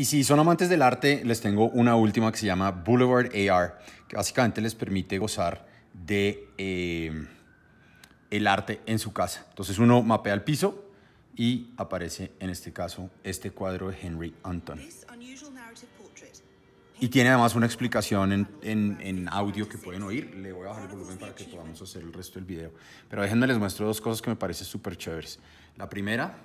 Y si son amantes del arte, les tengo una última que se llama Boulevard AR, que básicamente les permite gozar de eh, el arte en su casa. Entonces uno mapea el piso y aparece en este caso este cuadro de Henry Anton. Y tiene además una explicación en, en, en, audio que pueden oír. Le voy a bajar el volumen para que podamos hacer el resto del video. Pero déjenme les muestro dos cosas que me parecen súper chéveres. La primera,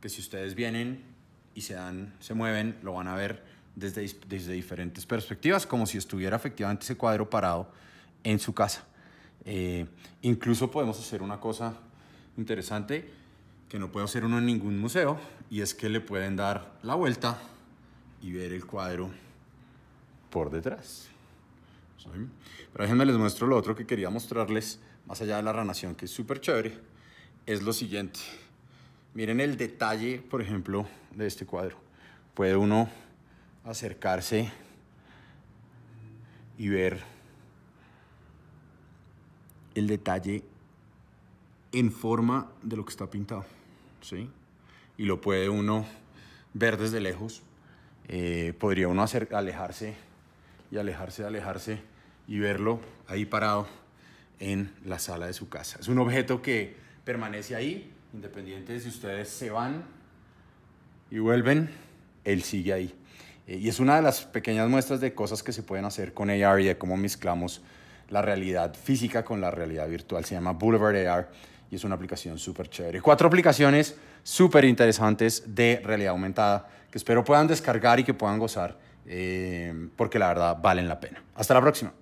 que si ustedes vienen y se dan, se mueven, lo van a ver desde, desde diferentes perspectivas, como si estuviera efectivamente ese cuadro parado en su casa. Eh, incluso podemos hacer una cosa interesante que no puede hacer uno en ningún museo y es que le pueden dar la vuelta y ver el cuadro por detrás. Pero déjenme les muestro lo otro que quería mostrarles, más allá de la ranación, que es súper chévere, es lo siguiente. Miren el detalle, por ejemplo, de este cuadro. Puede uno acercarse y ver el detalle en forma de lo que está pintado, ¿sí? Y lo puede uno ver desde lejos. Eh, podría uno hacer, alejarse y alejarse, alejarse y verlo ahí parado en la sala de su casa. Es un objeto que permanece ahí, independiente de si ustedes se van y vuelven, él sigue ahí. Eh, y es una de las pequeñas muestras de cosas que se pueden hacer con AR y de cómo mezclamos la realidad física con la realidad virtual. Se llama Boulevard AR y es una aplicación súper chévere. Cuatro aplicaciones súper interesantes de realidad aumentada que espero puedan descargar y que puedan gozar eh, porque la verdad valen la pena. Hasta la próxima.